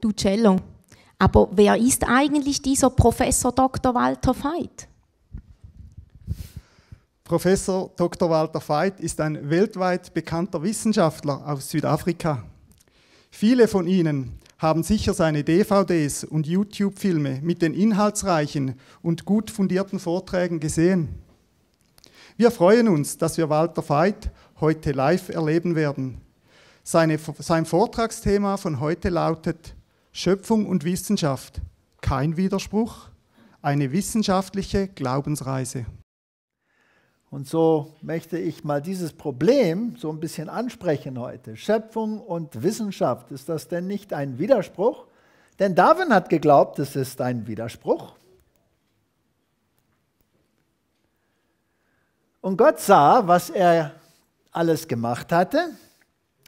du Cello, Aber wer ist eigentlich dieser Professor Dr. Walter Veit? Professor Dr. Walter Veit ist ein weltweit bekannter Wissenschaftler aus Südafrika. Viele von Ihnen haben sicher seine DVDs und YouTube-Filme mit den inhaltsreichen und gut fundierten Vorträgen gesehen. Wir freuen uns, dass wir Walter Veit heute live erleben werden. Seine, sein Vortragsthema von heute lautet Schöpfung und Wissenschaft, kein Widerspruch, eine wissenschaftliche Glaubensreise. Und so möchte ich mal dieses Problem so ein bisschen ansprechen heute. Schöpfung und Wissenschaft, ist das denn nicht ein Widerspruch? Denn Darwin hat geglaubt, es ist ein Widerspruch. Und Gott sah, was er alles gemacht hatte,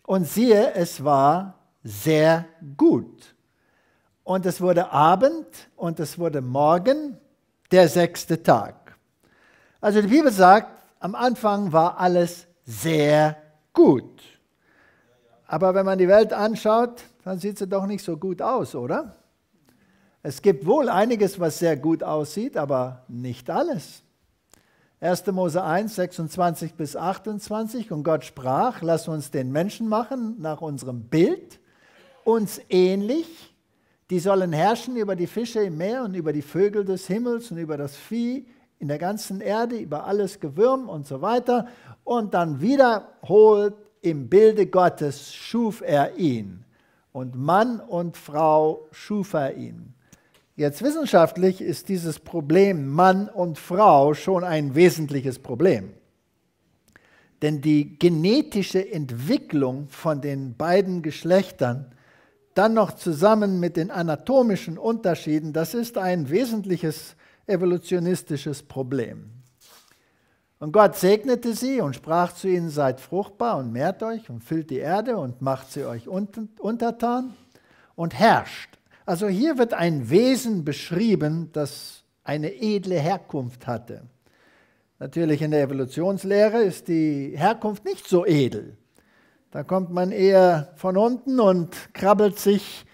und siehe, es war sehr gut. Und es wurde Abend und es wurde Morgen, der sechste Tag. Also die Bibel sagt, am Anfang war alles sehr gut. Aber wenn man die Welt anschaut, dann sieht sie doch nicht so gut aus, oder? Es gibt wohl einiges, was sehr gut aussieht, aber nicht alles. 1. Mose 1, 26 bis 28. Und Gott sprach, lass uns den Menschen machen nach unserem Bild, uns ähnlich die sollen herrschen über die Fische im Meer und über die Vögel des Himmels und über das Vieh in der ganzen Erde, über alles Gewürm und so weiter. Und dann wiederholt im Bilde Gottes schuf er ihn. Und Mann und Frau schuf er ihn. Jetzt wissenschaftlich ist dieses Problem Mann und Frau schon ein wesentliches Problem. Denn die genetische Entwicklung von den beiden Geschlechtern dann noch zusammen mit den anatomischen Unterschieden, das ist ein wesentliches evolutionistisches Problem. Und Gott segnete sie und sprach zu ihnen, seid fruchtbar und mehrt euch und füllt die Erde und macht sie euch untertan und herrscht. Also hier wird ein Wesen beschrieben, das eine edle Herkunft hatte. Natürlich in der Evolutionslehre ist die Herkunft nicht so edel. Da kommt man eher von unten und krabbelt sich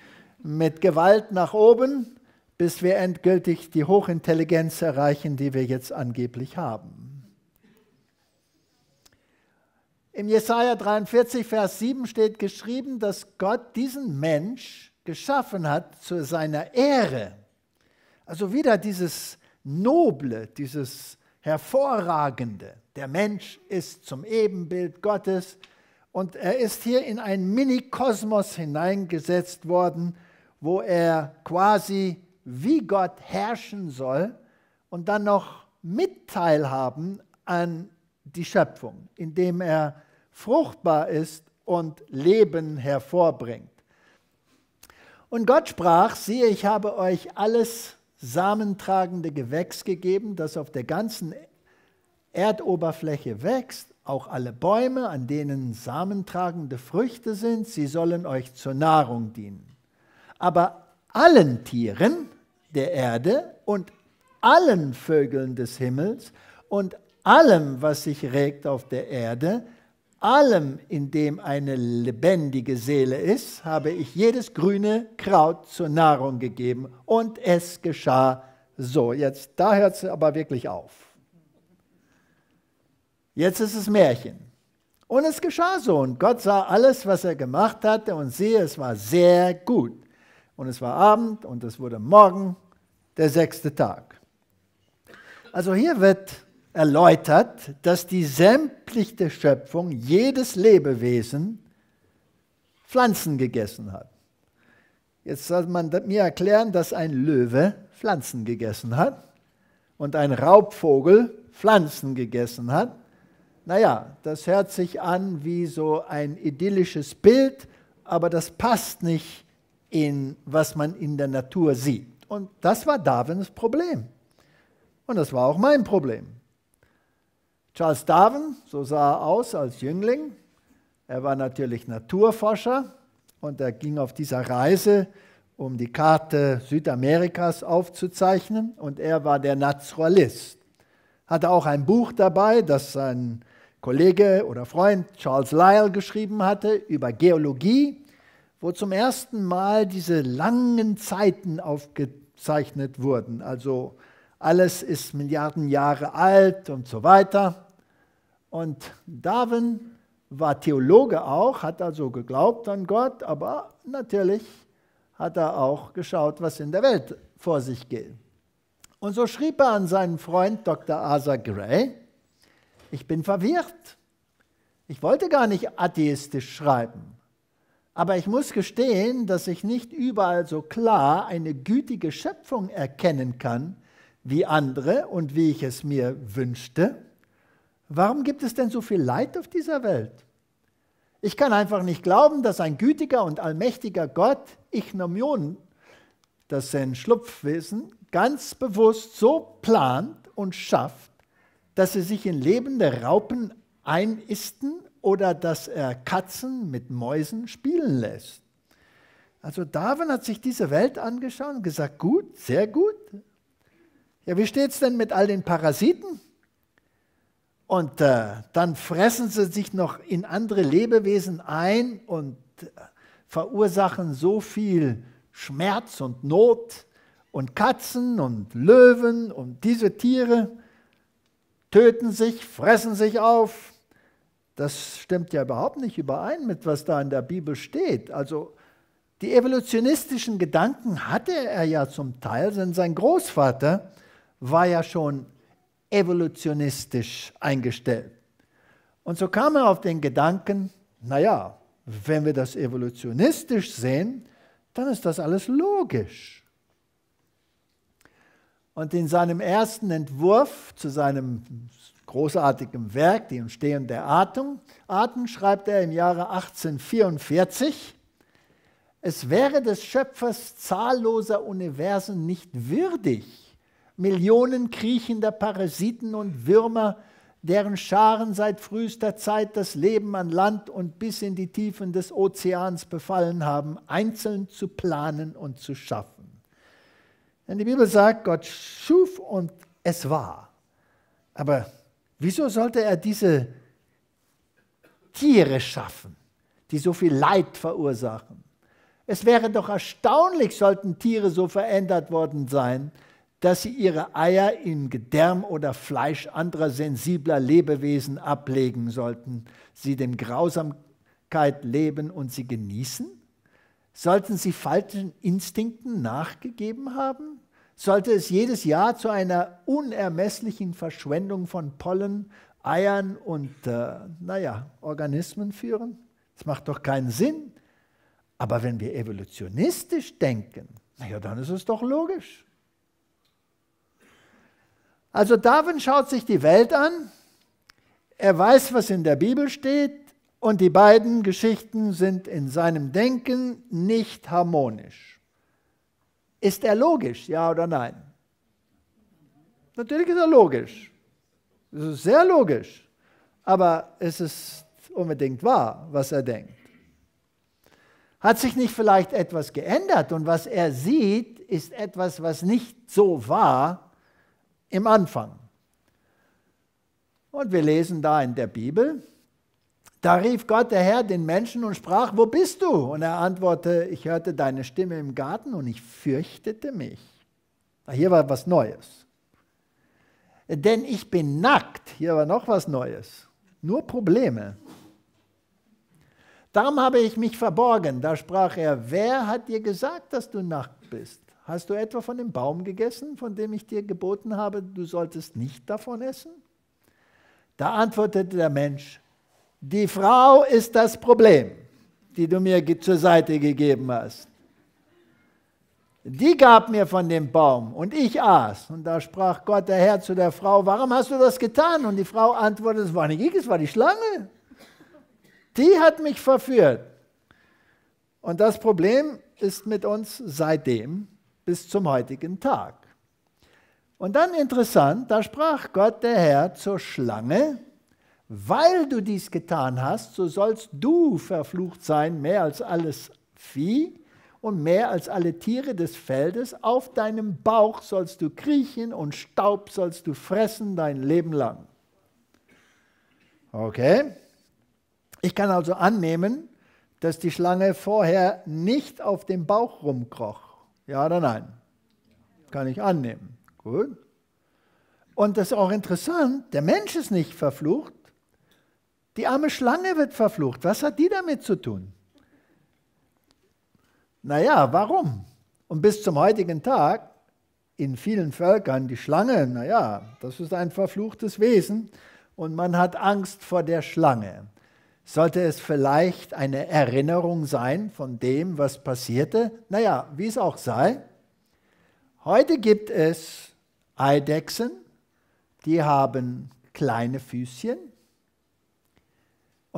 mit Gewalt nach oben, bis wir endgültig die Hochintelligenz erreichen, die wir jetzt angeblich haben. Im Jesaja 43, Vers 7 steht geschrieben, dass Gott diesen Mensch geschaffen hat zu seiner Ehre. Also wieder dieses Noble, dieses Hervorragende. Der Mensch ist zum Ebenbild Gottes und er ist hier in einen Mini-Kosmos hineingesetzt worden, wo er quasi wie Gott herrschen soll und dann noch mitteilhaben an die Schöpfung, indem er fruchtbar ist und Leben hervorbringt. Und Gott sprach, siehe, ich habe euch alles samentragende Gewächs gegeben, das auf der ganzen Erdoberfläche wächst auch alle Bäume, an denen samentragende Früchte sind, sie sollen euch zur Nahrung dienen. Aber allen Tieren der Erde und allen Vögeln des Himmels und allem, was sich regt auf der Erde, allem, in dem eine lebendige Seele ist, habe ich jedes grüne Kraut zur Nahrung gegeben. Und es geschah so. Jetzt, da hört es aber wirklich auf. Jetzt ist es Märchen. Und es geschah so. Und Gott sah alles, was er gemacht hatte. Und siehe, es war sehr gut. Und es war Abend und es wurde Morgen, der sechste Tag. Also hier wird erläutert, dass die sämtliche Schöpfung, jedes Lebewesen, Pflanzen gegessen hat. Jetzt soll man mir erklären, dass ein Löwe Pflanzen gegessen hat und ein Raubvogel Pflanzen gegessen hat naja, das hört sich an wie so ein idyllisches Bild, aber das passt nicht in, was man in der Natur sieht. Und das war Darwins Problem. Und das war auch mein Problem. Charles Darwin, so sah er aus als Jüngling. Er war natürlich Naturforscher und er ging auf dieser Reise, um die Karte Südamerikas aufzuzeichnen. Und er war der Naturalist hatte auch ein Buch dabei, das sein Kollege oder Freund Charles Lyell geschrieben hatte über Geologie, wo zum ersten Mal diese langen Zeiten aufgezeichnet wurden. Also alles ist Milliarden Jahre alt und so weiter. Und Darwin war Theologe auch, hat also geglaubt an Gott, aber natürlich hat er auch geschaut, was in der Welt vor sich geht. Und so schrieb er an seinen Freund Dr. Arthur Gray, ich bin verwirrt. Ich wollte gar nicht atheistisch schreiben. Aber ich muss gestehen, dass ich nicht überall so klar eine gütige Schöpfung erkennen kann wie andere und wie ich es mir wünschte. Warum gibt es denn so viel Leid auf dieser Welt? Ich kann einfach nicht glauben, dass ein gütiger und allmächtiger Gott Ichnomion, das sind Schlupfwesen, ganz bewusst so plant und schafft, dass sie sich in lebende Raupen einisten oder dass er Katzen mit Mäusen spielen lässt. Also Darwin hat sich diese Welt angeschaut und gesagt, gut, sehr gut. Ja, wie steht es denn mit all den Parasiten? Und äh, dann fressen sie sich noch in andere Lebewesen ein und äh, verursachen so viel Schmerz und Not. Und Katzen und Löwen und diese Tiere, töten sich, fressen sich auf. Das stimmt ja überhaupt nicht überein mit, was da in der Bibel steht. Also die evolutionistischen Gedanken hatte er ja zum Teil, denn sein Großvater war ja schon evolutionistisch eingestellt. Und so kam er auf den Gedanken, naja, wenn wir das evolutionistisch sehen, dann ist das alles logisch. Und in seinem ersten Entwurf zu seinem großartigen Werk, Die Entstehung der Arten, Arten, schreibt er im Jahre 1844, es wäre des Schöpfers zahlloser Universen nicht würdig, Millionen kriechender Parasiten und Würmer, deren Scharen seit frühester Zeit das Leben an Land und bis in die Tiefen des Ozeans befallen haben, einzeln zu planen und zu schaffen. Denn die Bibel sagt, Gott schuf und es war. Aber wieso sollte er diese Tiere schaffen, die so viel Leid verursachen? Es wäre doch erstaunlich, sollten Tiere so verändert worden sein, dass sie ihre Eier in Gedärm oder Fleisch anderer sensibler Lebewesen ablegen sollten, sie dem Grausamkeit leben und sie genießen? Sollten sie falschen Instinkten nachgegeben haben? Sollte es jedes Jahr zu einer unermesslichen Verschwendung von Pollen, Eiern und, äh, naja, Organismen führen? Das macht doch keinen Sinn. Aber wenn wir evolutionistisch denken, naja, dann ist es doch logisch. Also Darwin schaut sich die Welt an, er weiß, was in der Bibel steht, und die beiden Geschichten sind in seinem Denken nicht harmonisch. Ist er logisch, ja oder nein? Natürlich ist er logisch. Es ist sehr logisch. Aber es ist unbedingt wahr, was er denkt. Hat sich nicht vielleicht etwas geändert und was er sieht, ist etwas, was nicht so war im Anfang. Und wir lesen da in der Bibel, da rief Gott der Herr den Menschen und sprach, wo bist du? Und er antwortete, ich hörte deine Stimme im Garten und ich fürchtete mich. Ah, hier war was Neues. Denn ich bin nackt. Hier war noch was Neues. Nur Probleme. Darum habe ich mich verborgen. Da sprach er, wer hat dir gesagt, dass du nackt bist? Hast du etwa von dem Baum gegessen, von dem ich dir geboten habe, du solltest nicht davon essen? Da antwortete der Mensch, die Frau ist das Problem, die du mir zur Seite gegeben hast. Die gab mir von dem Baum und ich aß. Und da sprach Gott der Herr zu der Frau, warum hast du das getan? Und die Frau antwortete, es war nicht ich, es war die Schlange. Die hat mich verführt. Und das Problem ist mit uns seitdem bis zum heutigen Tag. Und dann interessant, da sprach Gott der Herr zur Schlange, weil du dies getan hast, so sollst du verflucht sein mehr als alles Vieh und mehr als alle Tiere des Feldes. Auf deinem Bauch sollst du kriechen und Staub sollst du fressen dein Leben lang. Okay? Ich kann also annehmen, dass die Schlange vorher nicht auf dem Bauch rumkroch. Ja oder nein? Kann ich annehmen. Gut. Und das ist auch interessant, der Mensch ist nicht verflucht, die arme Schlange wird verflucht. Was hat die damit zu tun? Naja, warum? Und bis zum heutigen Tag in vielen Völkern die Schlange, naja, das ist ein verfluchtes Wesen und man hat Angst vor der Schlange. Sollte es vielleicht eine Erinnerung sein von dem, was passierte? Naja, wie es auch sei. Heute gibt es Eidechsen, die haben kleine Füßchen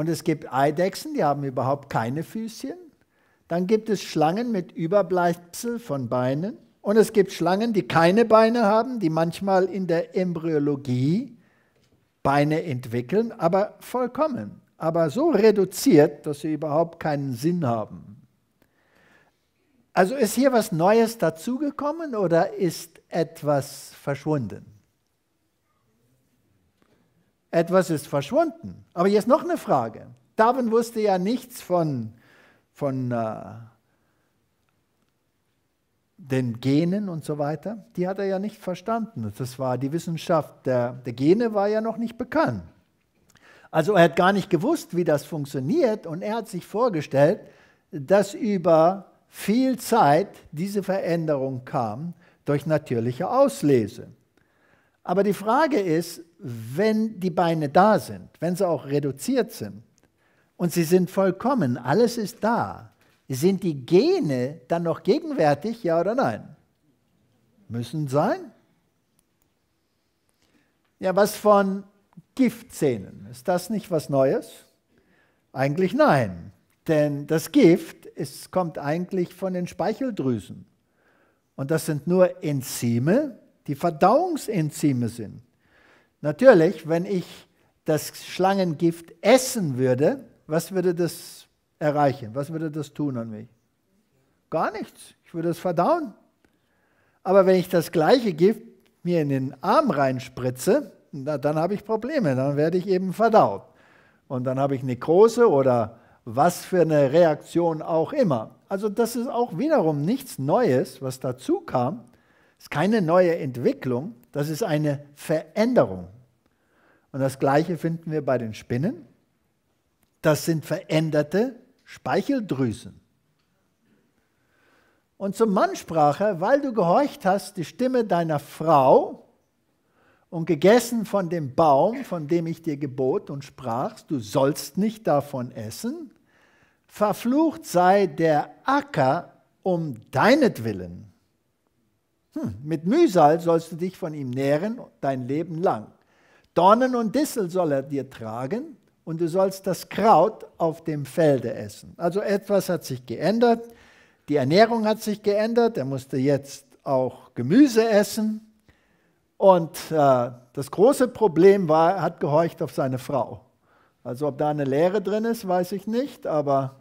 und es gibt Eidechsen, die haben überhaupt keine Füßchen. Dann gibt es Schlangen mit Überbleibsel von Beinen. Und es gibt Schlangen, die keine Beine haben, die manchmal in der Embryologie Beine entwickeln, aber vollkommen, aber so reduziert, dass sie überhaupt keinen Sinn haben. Also ist hier was Neues dazugekommen oder ist etwas verschwunden? Etwas ist verschwunden. Aber hier ist noch eine Frage. David wusste ja nichts von, von äh, den Genen und so weiter. Die hat er ja nicht verstanden. Das war die Wissenschaft der, der Gene war ja noch nicht bekannt. Also er hat gar nicht gewusst, wie das funktioniert und er hat sich vorgestellt, dass über viel Zeit diese Veränderung kam durch natürliche Auslese. Aber die Frage ist, wenn die Beine da sind, wenn sie auch reduziert sind und sie sind vollkommen, alles ist da, sind die Gene dann noch gegenwärtig, ja oder nein? Müssen sein? Ja, was von Giftzähnen? Ist das nicht was Neues? Eigentlich nein, denn das Gift ist, kommt eigentlich von den Speicheldrüsen. Und das sind nur Enzyme, die Verdauungsenzyme sind. Natürlich, wenn ich das Schlangengift essen würde, was würde das erreichen? Was würde das tun an mich? Gar nichts. Ich würde es verdauen. Aber wenn ich das gleiche Gift mir in den Arm reinspritze, na, dann habe ich Probleme, dann werde ich eben verdaut. Und dann habe ich Nekrose oder was für eine Reaktion auch immer. Also das ist auch wiederum nichts Neues, was dazu kam. Es ist keine neue Entwicklung, das ist eine Veränderung. Und das Gleiche finden wir bei den Spinnen. Das sind veränderte Speicheldrüsen. Und zum Mann sprach er, weil du gehorcht hast, die Stimme deiner Frau und gegessen von dem Baum, von dem ich dir gebot und sprachst, du sollst nicht davon essen, verflucht sei der Acker um deinetwillen. Hm, mit Mühsal sollst du dich von ihm nähren dein Leben lang. Dornen und Dissel soll er dir tragen und du sollst das Kraut auf dem Felde essen. Also etwas hat sich geändert. Die Ernährung hat sich geändert. Er musste jetzt auch Gemüse essen. Und äh, das große Problem war, er hat gehorcht auf seine Frau. Also ob da eine Lehre drin ist, weiß ich nicht, aber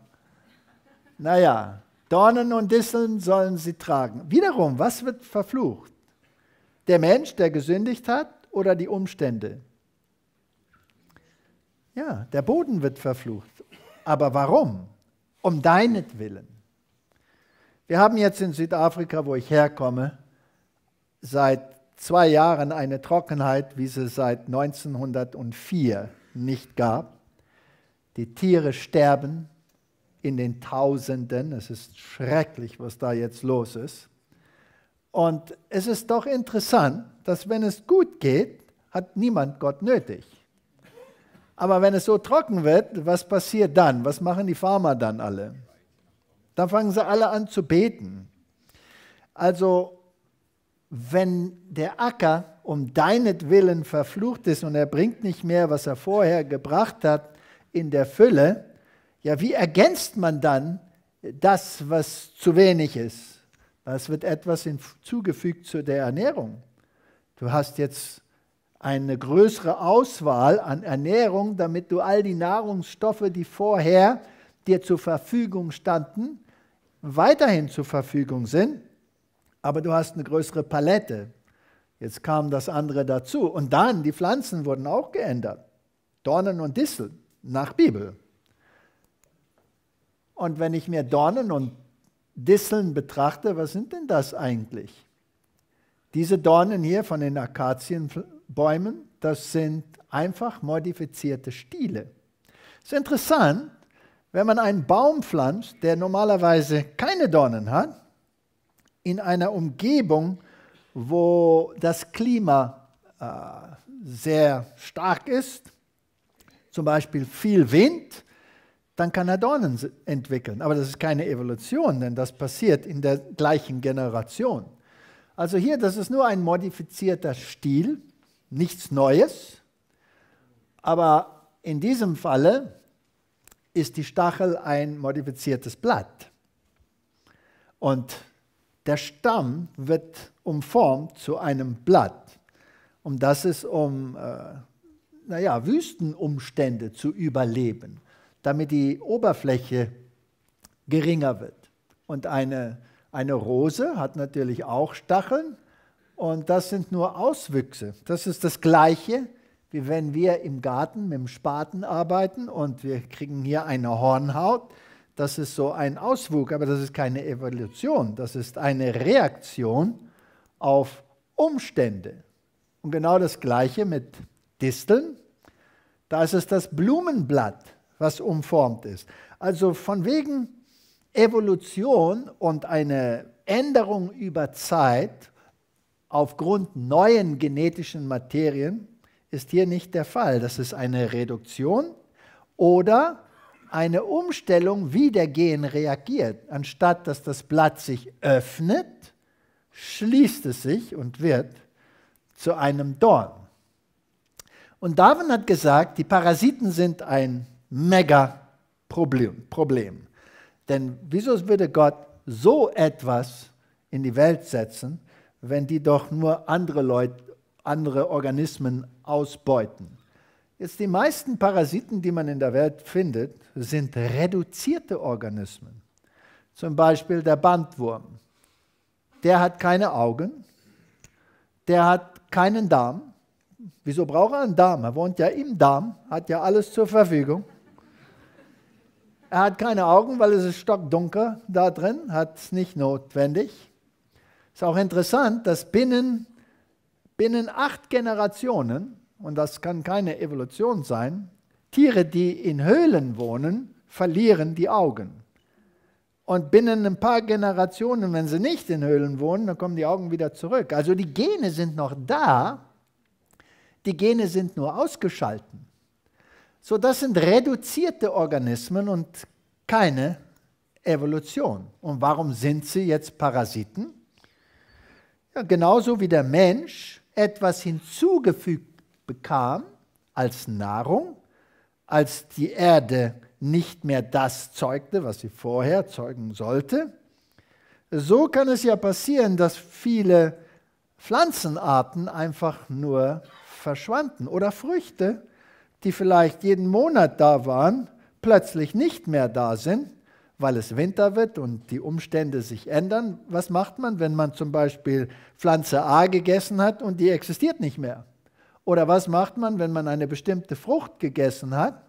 naja, Dornen und Disseln sollen sie tragen. Wiederum, was wird verflucht? Der Mensch, der gesündigt hat, oder die Umstände? Ja, der Boden wird verflucht. Aber warum? Um deinetwillen. Wir haben jetzt in Südafrika, wo ich herkomme, seit zwei Jahren eine Trockenheit, wie sie seit 1904 nicht gab. Die Tiere sterben, in den Tausenden. Es ist schrecklich, was da jetzt los ist. Und es ist doch interessant, dass wenn es gut geht, hat niemand Gott nötig. Aber wenn es so trocken wird, was passiert dann? Was machen die Farmer dann alle? Dann fangen sie alle an zu beten. Also wenn der Acker um deinetwillen verflucht ist und er bringt nicht mehr, was er vorher gebracht hat, in der Fülle, ja, wie ergänzt man dann das, was zu wenig ist? Es wird etwas hinzugefügt zu der Ernährung. Du hast jetzt eine größere Auswahl an Ernährung, damit du all die Nahrungsstoffe, die vorher dir zur Verfügung standen, weiterhin zur Verfügung sind, aber du hast eine größere Palette. Jetzt kam das andere dazu. Und dann, die Pflanzen wurden auch geändert. Dornen und Distel nach Bibel. Und wenn ich mir Dornen und Disseln betrachte, was sind denn das eigentlich? Diese Dornen hier von den Akazienbäumen, das sind einfach modifizierte Stiele. Es ist interessant, wenn man einen Baum pflanzt, der normalerweise keine Dornen hat, in einer Umgebung, wo das Klima äh, sehr stark ist, zum Beispiel viel Wind, dann kann er Dornen entwickeln. Aber das ist keine Evolution, denn das passiert in der gleichen Generation. Also hier, das ist nur ein modifizierter Stil, nichts Neues. Aber in diesem Falle ist die Stachel ein modifiziertes Blatt. Und der Stamm wird umformt zu einem Blatt. Und das ist um, äh, naja, Wüstenumstände zu überleben damit die Oberfläche geringer wird. Und eine, eine Rose hat natürlich auch Stacheln und das sind nur Auswüchse. Das ist das Gleiche, wie wenn wir im Garten mit dem Spaten arbeiten und wir kriegen hier eine Hornhaut. Das ist so ein Auswuchs, aber das ist keine Evolution, das ist eine Reaktion auf Umstände. Und genau das Gleiche mit Disteln. Da ist es das Blumenblatt, was umformt ist. Also von wegen Evolution und eine Änderung über Zeit aufgrund neuen genetischen Materien ist hier nicht der Fall. Das ist eine Reduktion oder eine Umstellung, wie der Gen reagiert. Anstatt dass das Blatt sich öffnet, schließt es sich und wird zu einem Dorn. Und Darwin hat gesagt, die Parasiten sind ein mega Problem. Problem. Denn wieso würde Gott so etwas in die Welt setzen, wenn die doch nur andere Leute, andere Organismen ausbeuten? Jetzt die meisten Parasiten, die man in der Welt findet, sind reduzierte Organismen. Zum Beispiel der Bandwurm. Der hat keine Augen, der hat keinen Darm. Wieso braucht er einen Darm? Er wohnt ja im Darm, hat ja alles zur Verfügung. Er hat keine Augen, weil es ist stockdunkel da drin, hat es nicht notwendig. Ist auch interessant, dass binnen, binnen acht Generationen, und das kann keine Evolution sein, Tiere, die in Höhlen wohnen, verlieren die Augen. Und binnen ein paar Generationen, wenn sie nicht in Höhlen wohnen, dann kommen die Augen wieder zurück. Also die Gene sind noch da, die Gene sind nur ausgeschalten. So, das sind reduzierte Organismen und keine Evolution. Und warum sind sie jetzt Parasiten? Ja, genauso wie der Mensch etwas hinzugefügt bekam als Nahrung, als die Erde nicht mehr das zeugte, was sie vorher zeugen sollte. So kann es ja passieren, dass viele Pflanzenarten einfach nur verschwanden oder Früchte die vielleicht jeden Monat da waren, plötzlich nicht mehr da sind, weil es Winter wird und die Umstände sich ändern. Was macht man, wenn man zum Beispiel Pflanze A gegessen hat und die existiert nicht mehr? Oder was macht man, wenn man eine bestimmte Frucht gegessen hat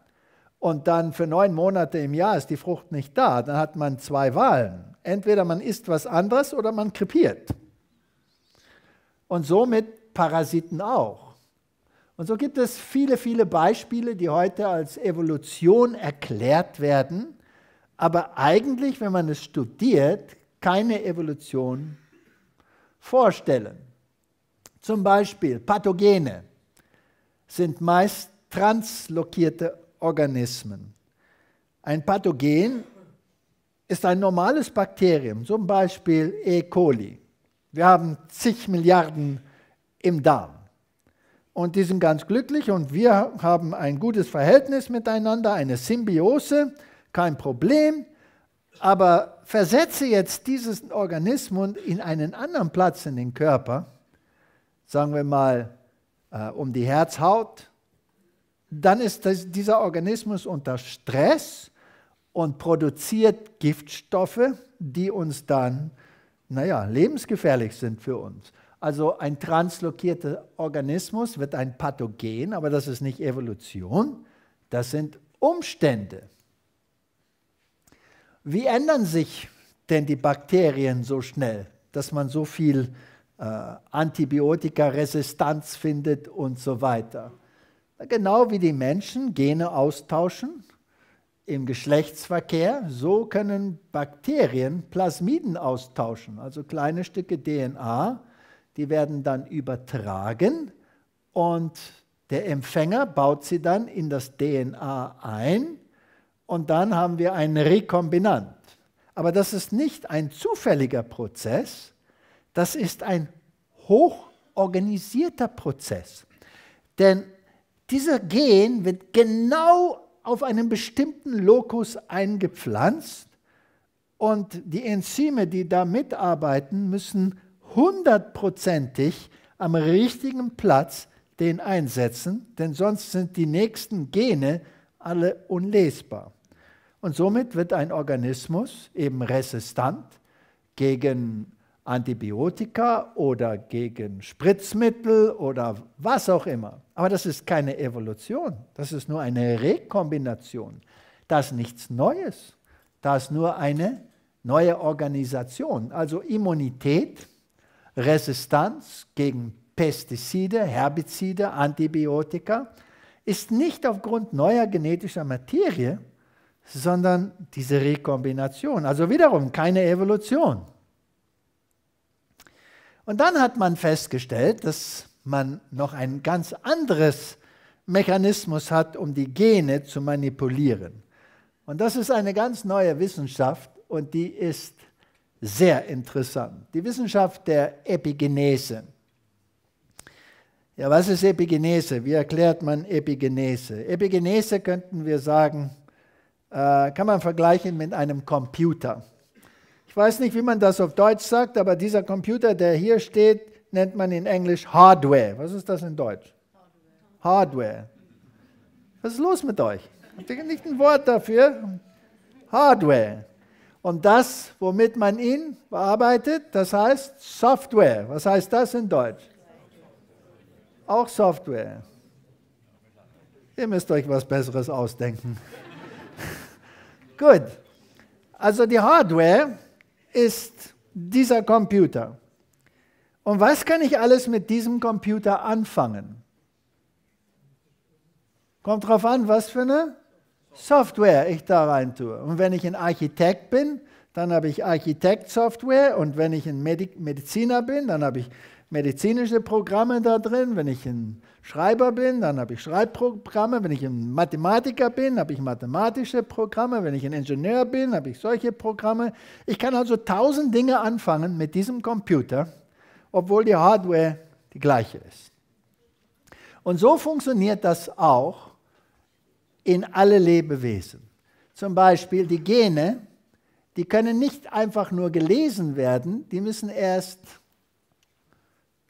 und dann für neun Monate im Jahr ist die Frucht nicht da? Dann hat man zwei Wahlen. Entweder man isst was anderes oder man krepiert. Und somit Parasiten auch. Und so gibt es viele, viele Beispiele, die heute als Evolution erklärt werden, aber eigentlich, wenn man es studiert, keine Evolution vorstellen. Zum Beispiel Pathogene sind meist translokierte Organismen. Ein Pathogen ist ein normales Bakterium, zum Beispiel E. coli. Wir haben zig Milliarden im Darm und die sind ganz glücklich und wir haben ein gutes Verhältnis miteinander, eine Symbiose, kein Problem. Aber versetze jetzt diesen Organismus in einen anderen Platz in den Körper, sagen wir mal äh, um die Herzhaut, dann ist das, dieser Organismus unter Stress und produziert Giftstoffe, die uns dann, naja, lebensgefährlich sind für uns. Also ein translokierter Organismus wird ein Pathogen, aber das ist nicht Evolution, das sind Umstände. Wie ändern sich denn die Bakterien so schnell, dass man so viel äh, Antibiotikaresistenz findet und so weiter? Genau wie die Menschen Gene austauschen im Geschlechtsverkehr, so können Bakterien Plasmiden austauschen, also kleine Stücke DNA, die werden dann übertragen und der Empfänger baut sie dann in das DNA ein und dann haben wir einen Rekombinant. Aber das ist nicht ein zufälliger Prozess, das ist ein hochorganisierter Prozess. Denn dieser Gen wird genau auf einem bestimmten Lokus eingepflanzt und die Enzyme, die da mitarbeiten, müssen hundertprozentig am richtigen Platz den einsetzen, denn sonst sind die nächsten Gene alle unlesbar. Und somit wird ein Organismus eben resistant gegen Antibiotika oder gegen Spritzmittel oder was auch immer. Aber das ist keine Evolution, das ist nur eine Rekombination. Das ist nichts Neues, das ist nur eine neue Organisation. Also Immunität Resistanz gegen Pestizide, Herbizide, Antibiotika ist nicht aufgrund neuer genetischer Materie, sondern diese Rekombination. Also wiederum keine Evolution. Und dann hat man festgestellt, dass man noch ein ganz anderes Mechanismus hat, um die Gene zu manipulieren. Und das ist eine ganz neue Wissenschaft und die ist sehr interessant. Die Wissenschaft der Epigenese. Ja, was ist Epigenese? Wie erklärt man Epigenese? Epigenese könnten wir sagen, äh, kann man vergleichen mit einem Computer. Ich weiß nicht, wie man das auf Deutsch sagt, aber dieser Computer, der hier steht, nennt man in Englisch Hardware. Was ist das in Deutsch? Hardware. Was ist los mit euch? Habt ihr nicht ein Wort dafür? Hardware. Und das, womit man ihn bearbeitet, das heißt Software. Was heißt das in Deutsch? Auch Software. Ihr müsst euch was Besseres ausdenken. Gut. Also die Hardware ist dieser Computer. Und was kann ich alles mit diesem Computer anfangen? Kommt drauf an, was für eine Software ich da rein tue. Und wenn ich ein Architekt bin, dann habe ich Architekt-Software und wenn ich ein Medi Mediziner bin, dann habe ich medizinische Programme da drin. Wenn ich ein Schreiber bin, dann habe ich Schreibprogramme. Wenn ich ein Mathematiker bin, habe ich mathematische Programme. Wenn ich ein Ingenieur bin, habe ich solche Programme. Ich kann also tausend Dinge anfangen mit diesem Computer, obwohl die Hardware die gleiche ist. Und so funktioniert das auch in alle Lebewesen. Zum Beispiel die Gene, die können nicht einfach nur gelesen werden, die müssen erst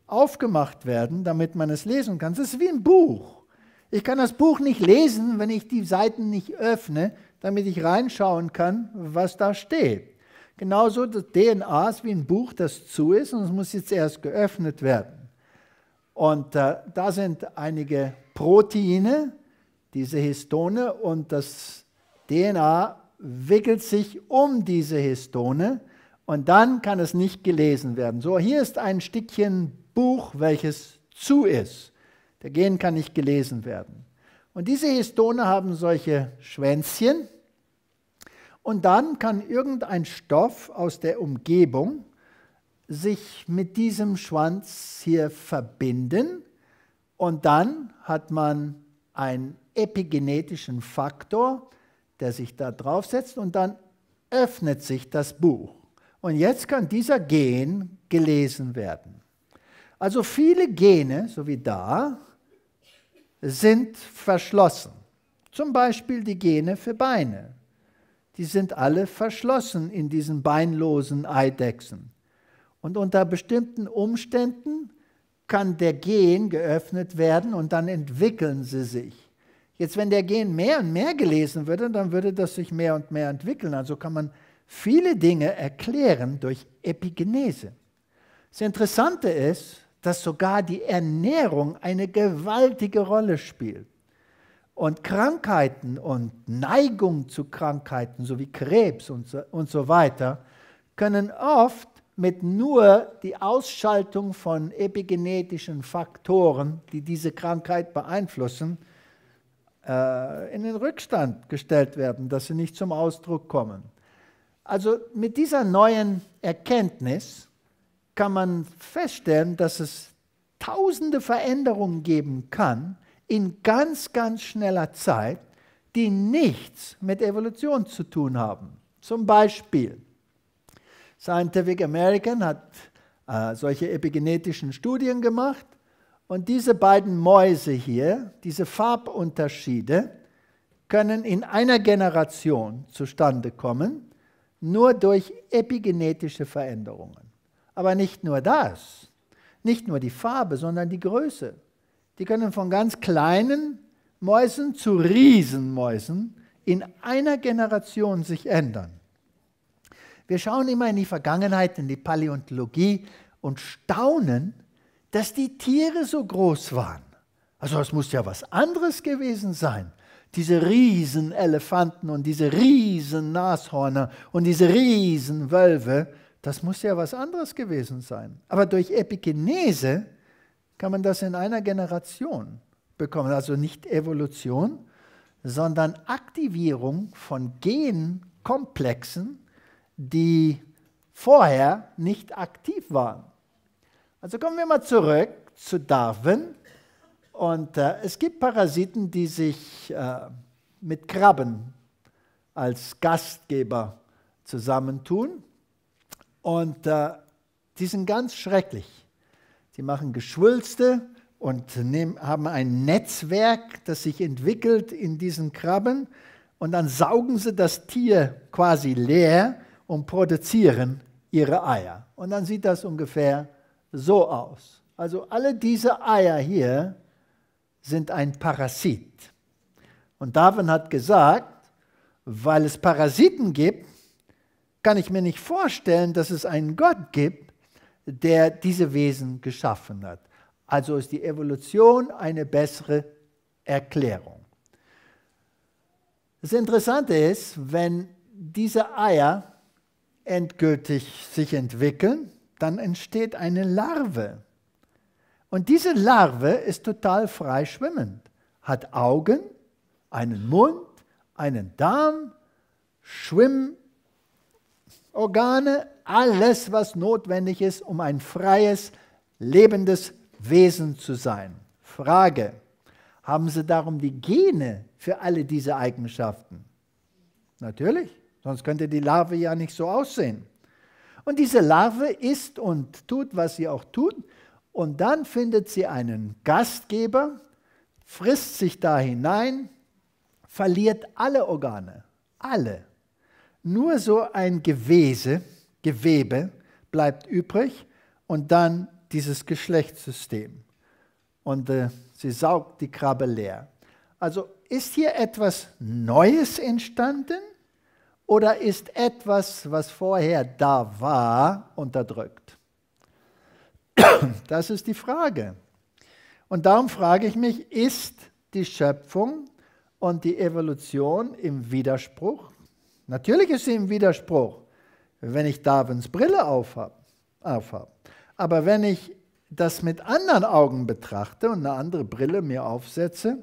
aufgemacht werden, damit man es lesen kann. Das ist wie ein Buch. Ich kann das Buch nicht lesen, wenn ich die Seiten nicht öffne, damit ich reinschauen kann, was da steht. Genauso das DNA ist wie ein Buch, das zu ist und es muss jetzt erst geöffnet werden. Und äh, da sind einige Proteine, diese Histone und das DNA wickelt sich um diese Histone und dann kann es nicht gelesen werden. So, hier ist ein Stückchen Buch, welches zu ist. Der Gen kann nicht gelesen werden. Und diese Histone haben solche Schwänzchen. Und dann kann irgendein Stoff aus der Umgebung sich mit diesem Schwanz hier verbinden. Und dann hat man ein epigenetischen Faktor, der sich da draufsetzt und dann öffnet sich das Buch. Und jetzt kann dieser Gen gelesen werden. Also viele Gene, so wie da, sind verschlossen. Zum Beispiel die Gene für Beine. Die sind alle verschlossen in diesen beinlosen Eidechsen. Und unter bestimmten Umständen kann der Gen geöffnet werden und dann entwickeln sie sich. Jetzt, wenn der Gen mehr und mehr gelesen würde, dann würde das sich mehr und mehr entwickeln. Also kann man viele Dinge erklären durch Epigenese. Das Interessante ist, dass sogar die Ernährung eine gewaltige Rolle spielt. Und Krankheiten und Neigung zu Krankheiten so wie Krebs und so, und so weiter können oft mit nur die Ausschaltung von epigenetischen Faktoren, die diese Krankheit beeinflussen, äh, in den Rückstand gestellt werden, dass sie nicht zum Ausdruck kommen. Also mit dieser neuen Erkenntnis kann man feststellen, dass es tausende Veränderungen geben kann in ganz, ganz schneller Zeit, die nichts mit Evolution zu tun haben. Zum Beispiel, Scientific American hat äh, solche epigenetischen Studien gemacht und diese beiden Mäuse hier, diese Farbunterschiede, können in einer Generation zustande kommen, nur durch epigenetische Veränderungen. Aber nicht nur das, nicht nur die Farbe, sondern die Größe. Die können von ganz kleinen Mäusen zu Riesenmäusen in einer Generation sich ändern. Wir schauen immer in die Vergangenheit, in die Paläontologie und staunen, dass die Tiere so groß waren. Also es muss ja was anderes gewesen sein. Diese riesen Elefanten und diese riesen Nashörner und diese riesen Wölfe, das muss ja was anderes gewesen sein. Aber durch Epigenese kann man das in einer Generation bekommen. Also nicht Evolution, sondern Aktivierung von Genkomplexen, die vorher nicht aktiv waren. Also kommen wir mal zurück zu Darwin. Und äh, es gibt Parasiten, die sich äh, mit Krabben als Gastgeber zusammentun. Und äh, die sind ganz schrecklich. Sie machen Geschwülste und nehmen, haben ein Netzwerk, das sich entwickelt in diesen Krabben. Und dann saugen sie das Tier quasi leer und produzieren ihre Eier. Und dann sieht das ungefähr aus so aus. Also alle diese Eier hier sind ein Parasit. Und Darwin hat gesagt, weil es Parasiten gibt, kann ich mir nicht vorstellen, dass es einen Gott gibt, der diese Wesen geschaffen hat. Also ist die Evolution eine bessere Erklärung. Das Interessante ist, wenn diese Eier endgültig sich entwickeln, dann entsteht eine Larve. Und diese Larve ist total frei schwimmend, hat Augen, einen Mund, einen Darm, Schwimmorgane, alles, was notwendig ist, um ein freies, lebendes Wesen zu sein. Frage, haben Sie darum die Gene für alle diese Eigenschaften? Natürlich, sonst könnte die Larve ja nicht so aussehen. Und diese Larve isst und tut, was sie auch tut. Und dann findet sie einen Gastgeber, frisst sich da hinein, verliert alle Organe, alle. Nur so ein Gewese, Gewebe bleibt übrig und dann dieses Geschlechtssystem. Und äh, sie saugt die Krabbe leer. Also ist hier etwas Neues entstanden? oder ist etwas, was vorher da war, unterdrückt? Das ist die Frage. Und darum frage ich mich, ist die Schöpfung und die Evolution im Widerspruch? Natürlich ist sie im Widerspruch, wenn ich Darwins Brille aufhabe. Aufhab. Aber wenn ich das mit anderen Augen betrachte und eine andere Brille mir aufsetze,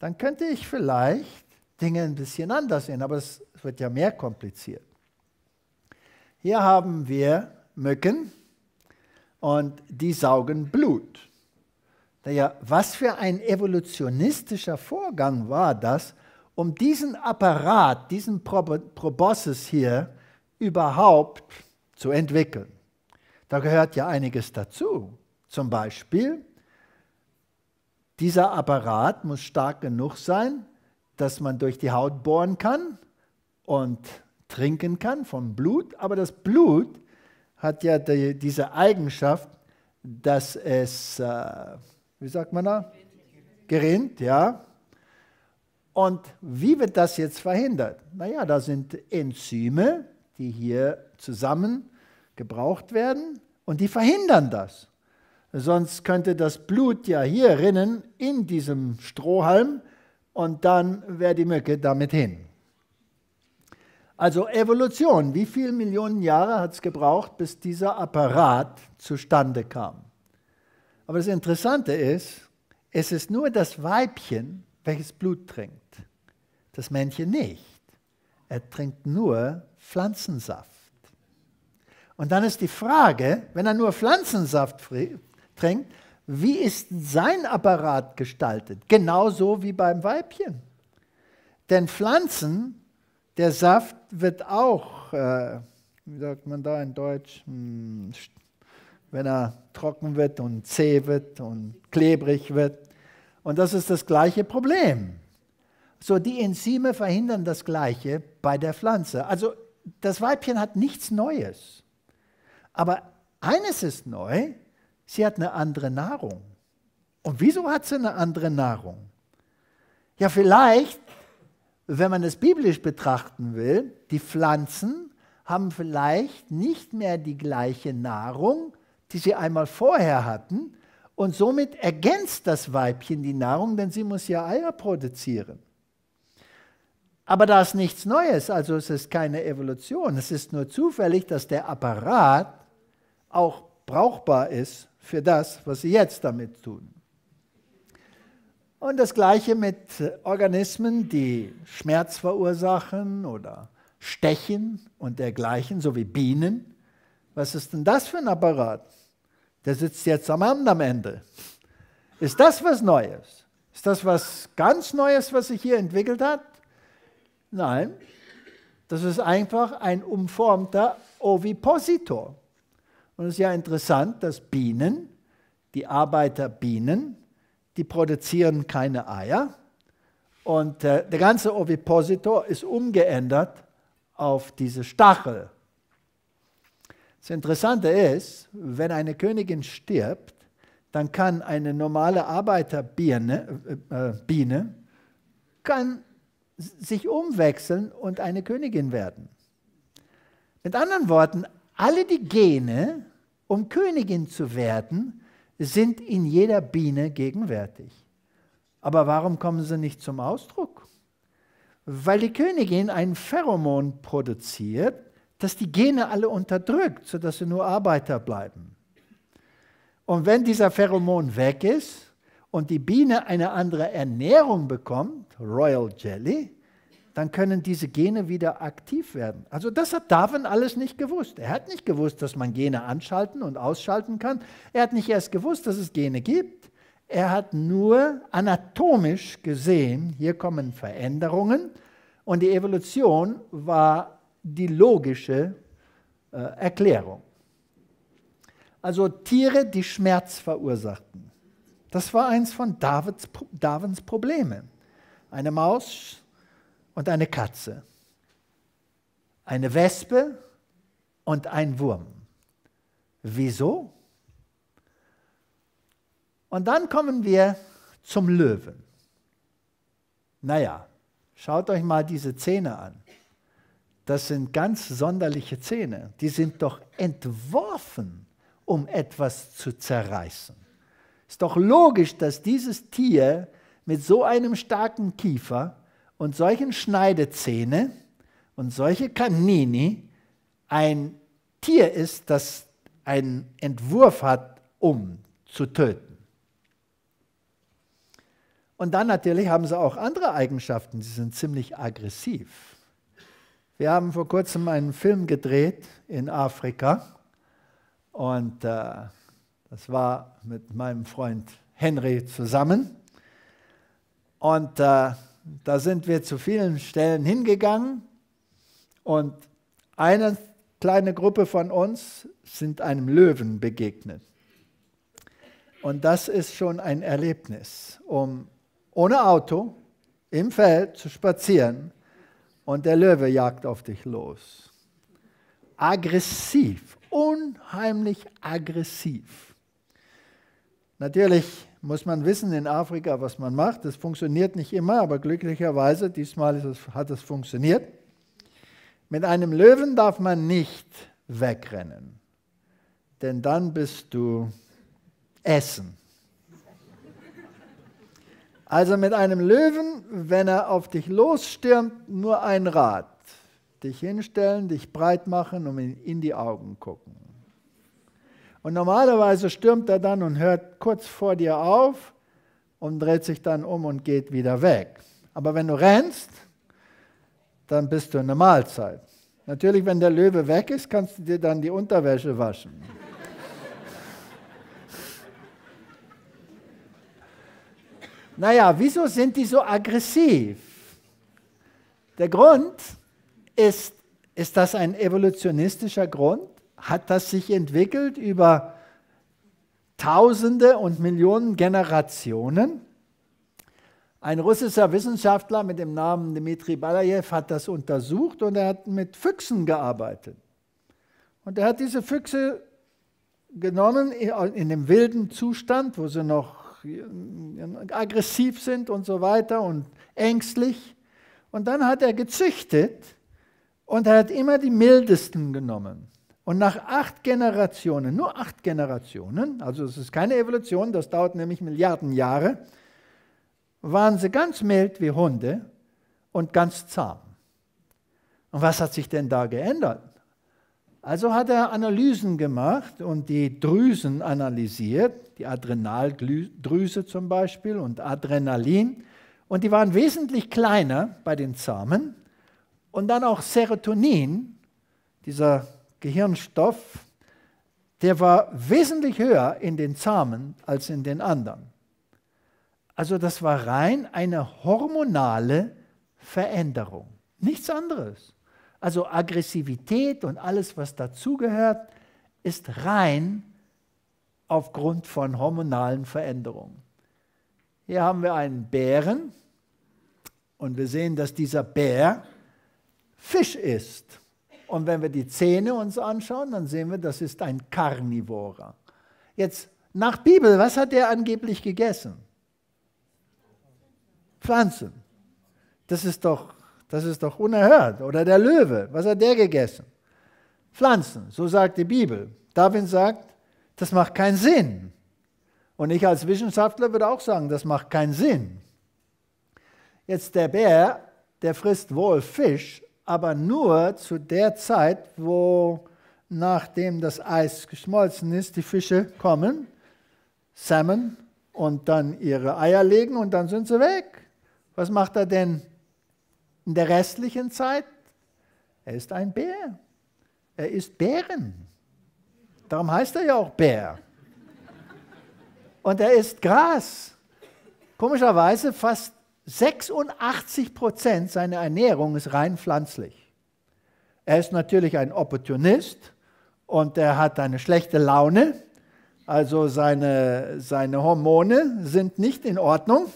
dann könnte ich vielleicht Dinge ein bisschen anders sehen, aber es wird ja mehr kompliziert. Hier haben wir Mücken und die saugen Blut. Naja, was für ein evolutionistischer Vorgang war das, um diesen Apparat, diesen Proboscis hier überhaupt zu entwickeln? Da gehört ja einiges dazu. Zum Beispiel, dieser Apparat muss stark genug sein, dass man durch die Haut bohren kann und trinken kann vom Blut, aber das Blut hat ja die, diese Eigenschaft, dass es, äh, wie sagt man da? Gerinnt, ja. Und wie wird das jetzt verhindert? Naja, da sind Enzyme, die hier zusammen gebraucht werden und die verhindern das. Sonst könnte das Blut ja hier rinnen in diesem Strohhalm und dann wäre die Mücke damit hin. Also Evolution. Wie viele Millionen Jahre hat es gebraucht, bis dieser Apparat zustande kam? Aber das Interessante ist, es ist nur das Weibchen, welches Blut trinkt. Das Männchen nicht. Er trinkt nur Pflanzensaft. Und dann ist die Frage, wenn er nur Pflanzensaft trinkt, wie ist sein Apparat gestaltet? Genauso wie beim Weibchen. Denn Pflanzen, der Saft wird auch, äh, wie sagt man da in Deutsch, hm, wenn er trocken wird und zäh wird und klebrig wird. Und das ist das gleiche Problem. So, die Enzyme verhindern das Gleiche bei der Pflanze. Also das Weibchen hat nichts Neues. Aber eines ist neu, Sie hat eine andere Nahrung. Und wieso hat sie eine andere Nahrung? Ja, vielleicht, wenn man es biblisch betrachten will, die Pflanzen haben vielleicht nicht mehr die gleiche Nahrung, die sie einmal vorher hatten. Und somit ergänzt das Weibchen die Nahrung, denn sie muss ja Eier produzieren. Aber da ist nichts Neues, also es ist keine Evolution. Es ist nur zufällig, dass der Apparat auch brauchbar ist für das, was sie jetzt damit tun. Und das gleiche mit Organismen, die Schmerz verursachen oder Stechen und dergleichen, so wie Bienen. Was ist denn das für ein Apparat? Der sitzt jetzt am anderen Ende. Ist das was Neues? Ist das was ganz Neues, was sich hier entwickelt hat? Nein, das ist einfach ein umformter Ovipositor. Und es ist ja interessant, dass Bienen, die Arbeiterbienen, die produzieren keine Eier. Und äh, der ganze Ovipositor ist umgeändert auf diese Stachel. Das Interessante ist, wenn eine Königin stirbt, dann kann eine normale Arbeiterbiene äh, äh, Biene, kann sich umwechseln und eine Königin werden. Mit anderen Worten, alle die Gene, um Königin zu werden, sind in jeder Biene gegenwärtig. Aber warum kommen sie nicht zum Ausdruck? Weil die Königin ein Pheromon produziert, das die Gene alle unterdrückt, sodass sie nur Arbeiter bleiben. Und wenn dieser Pheromon weg ist und die Biene eine andere Ernährung bekommt, Royal Jelly, dann können diese Gene wieder aktiv werden. Also das hat Darwin alles nicht gewusst. Er hat nicht gewusst, dass man Gene anschalten und ausschalten kann. Er hat nicht erst gewusst, dass es Gene gibt. Er hat nur anatomisch gesehen, hier kommen Veränderungen und die Evolution war die logische äh, Erklärung. Also Tiere, die Schmerz verursachten. Das war eins von Darwins Probleme. Eine Maus und eine Katze, eine Wespe und ein Wurm. Wieso? Und dann kommen wir zum Löwen. Naja, schaut euch mal diese Zähne an. Das sind ganz sonderliche Zähne. Die sind doch entworfen, um etwas zu zerreißen. Ist doch logisch, dass dieses Tier mit so einem starken Kiefer und solchen Schneidezähne und solche Canini ein Tier ist, das einen Entwurf hat, um zu töten. Und dann natürlich haben sie auch andere Eigenschaften. Sie sind ziemlich aggressiv. Wir haben vor kurzem einen Film gedreht in Afrika und äh, das war mit meinem Freund Henry zusammen. Und äh, da sind wir zu vielen Stellen hingegangen und eine kleine Gruppe von uns sind einem Löwen begegnet. Und das ist schon ein Erlebnis, um ohne Auto im Feld zu spazieren und der Löwe jagt auf dich los. Aggressiv, unheimlich aggressiv. Natürlich muss man wissen in Afrika, was man macht. Das funktioniert nicht immer, aber glücklicherweise, diesmal es, hat es funktioniert. Mit einem Löwen darf man nicht wegrennen, denn dann bist du Essen. Also mit einem Löwen, wenn er auf dich losstürmt, nur ein Rat. Dich hinstellen, dich breit machen und in die Augen gucken. Und normalerweise stürmt er dann und hört kurz vor dir auf und dreht sich dann um und geht wieder weg. Aber wenn du rennst, dann bist du in der Mahlzeit. Natürlich, wenn der Löwe weg ist, kannst du dir dann die Unterwäsche waschen. naja, wieso sind die so aggressiv? Der Grund ist, ist das ein evolutionistischer Grund? hat das sich entwickelt über Tausende und Millionen Generationen. Ein russischer Wissenschaftler mit dem Namen Dmitri Balayev hat das untersucht und er hat mit Füchsen gearbeitet. Und er hat diese Füchse genommen in dem wilden Zustand, wo sie noch äh, aggressiv sind und so weiter und ängstlich. Und dann hat er gezüchtet und er hat immer die mildesten genommen. Und nach acht Generationen, nur acht Generationen, also es ist keine Evolution, das dauert nämlich Milliarden Jahre, waren sie ganz mild wie Hunde und ganz zahm. Und was hat sich denn da geändert? Also hat er Analysen gemacht und die Drüsen analysiert, die Adrenaldrüse zum Beispiel und Adrenalin. Und die waren wesentlich kleiner bei den Zahmen. Und dann auch Serotonin, dieser Gehirnstoff, der war wesentlich höher in den Zahmen als in den anderen. Also das war rein eine hormonale Veränderung, nichts anderes. Also Aggressivität und alles, was dazugehört, ist rein aufgrund von hormonalen Veränderungen. Hier haben wir einen Bären und wir sehen, dass dieser Bär Fisch ist. Und wenn wir die Zähne uns anschauen, dann sehen wir, das ist ein Karnivora. Jetzt nach Bibel, was hat er angeblich gegessen? Pflanzen. Das ist doch, das ist doch unerhört. Oder der Löwe, was hat der gegessen? Pflanzen, so sagt die Bibel. Darwin sagt, das macht keinen Sinn. Und ich als Wissenschaftler würde auch sagen, das macht keinen Sinn. Jetzt der Bär, der frisst wohl Fisch, aber nur zu der Zeit, wo nachdem das Eis geschmolzen ist, die Fische kommen, Salmon und dann ihre Eier legen und dann sind sie weg. Was macht er denn in der restlichen Zeit? Er ist ein Bär. Er ist Bären. Darum heißt er ja auch Bär. Und er isst Gras. Komischerweise fast 86 Prozent seiner Ernährung ist rein pflanzlich. Er ist natürlich ein Opportunist und er hat eine schlechte Laune. Also seine, seine Hormone sind nicht in Ordnung.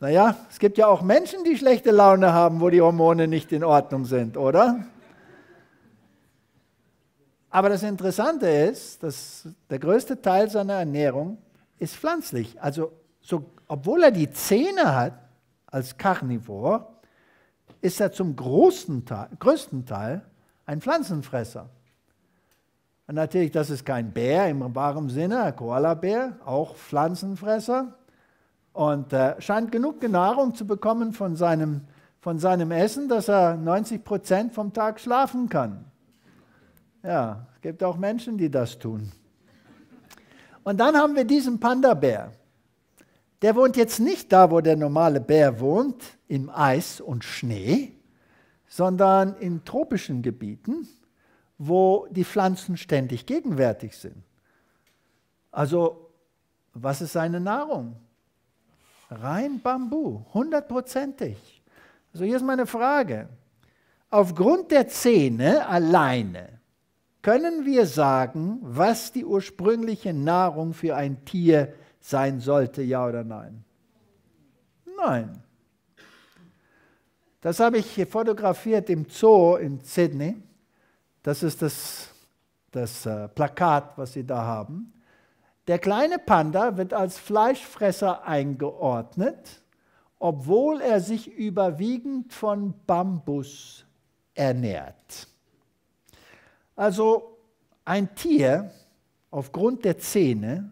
Naja, es gibt ja auch Menschen, die schlechte Laune haben, wo die Hormone nicht in Ordnung sind, oder? Aber das Interessante ist, dass der größte Teil seiner Ernährung ist pflanzlich, also so, obwohl er die Zähne hat als Karnivor, ist er zum Teil, größten Teil ein Pflanzenfresser. Und natürlich, das ist kein Bär im wahren Sinne, ein bär auch Pflanzenfresser. Und äh, scheint genug Nahrung zu bekommen von seinem, von seinem Essen, dass er 90 Prozent vom Tag schlafen kann. Ja, es gibt auch Menschen, die das tun. Und dann haben wir diesen Panda-Bär der wohnt jetzt nicht da, wo der normale Bär wohnt, im Eis und Schnee, sondern in tropischen Gebieten, wo die Pflanzen ständig gegenwärtig sind. Also, was ist seine Nahrung? Rein Bambu, hundertprozentig. Also hier ist meine Frage. Aufgrund der Zähne alleine können wir sagen, was die ursprüngliche Nahrung für ein Tier ist sein sollte, ja oder nein? Nein. Das habe ich hier fotografiert im Zoo in Sydney. Das ist das, das äh, Plakat, was Sie da haben. Der kleine Panda wird als Fleischfresser eingeordnet, obwohl er sich überwiegend von Bambus ernährt. Also ein Tier aufgrund der Zähne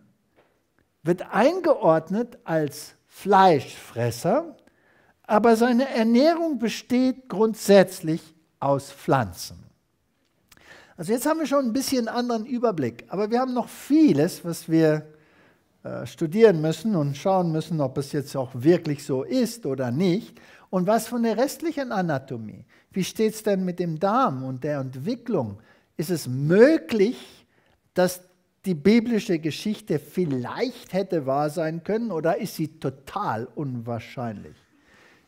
wird eingeordnet als Fleischfresser, aber seine Ernährung besteht grundsätzlich aus Pflanzen. Also jetzt haben wir schon ein bisschen einen anderen Überblick, aber wir haben noch vieles, was wir äh, studieren müssen und schauen müssen, ob es jetzt auch wirklich so ist oder nicht. Und was von der restlichen Anatomie? Wie steht es denn mit dem Darm und der Entwicklung? Ist es möglich, dass die biblische Geschichte vielleicht hätte wahr sein können oder ist sie total unwahrscheinlich?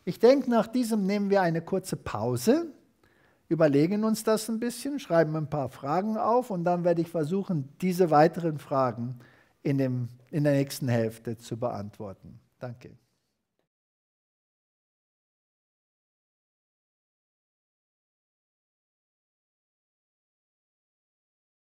Ich denke, nach diesem nehmen wir eine kurze Pause, überlegen uns das ein bisschen, schreiben ein paar Fragen auf und dann werde ich versuchen, diese weiteren Fragen in, dem, in der nächsten Hälfte zu beantworten. Danke.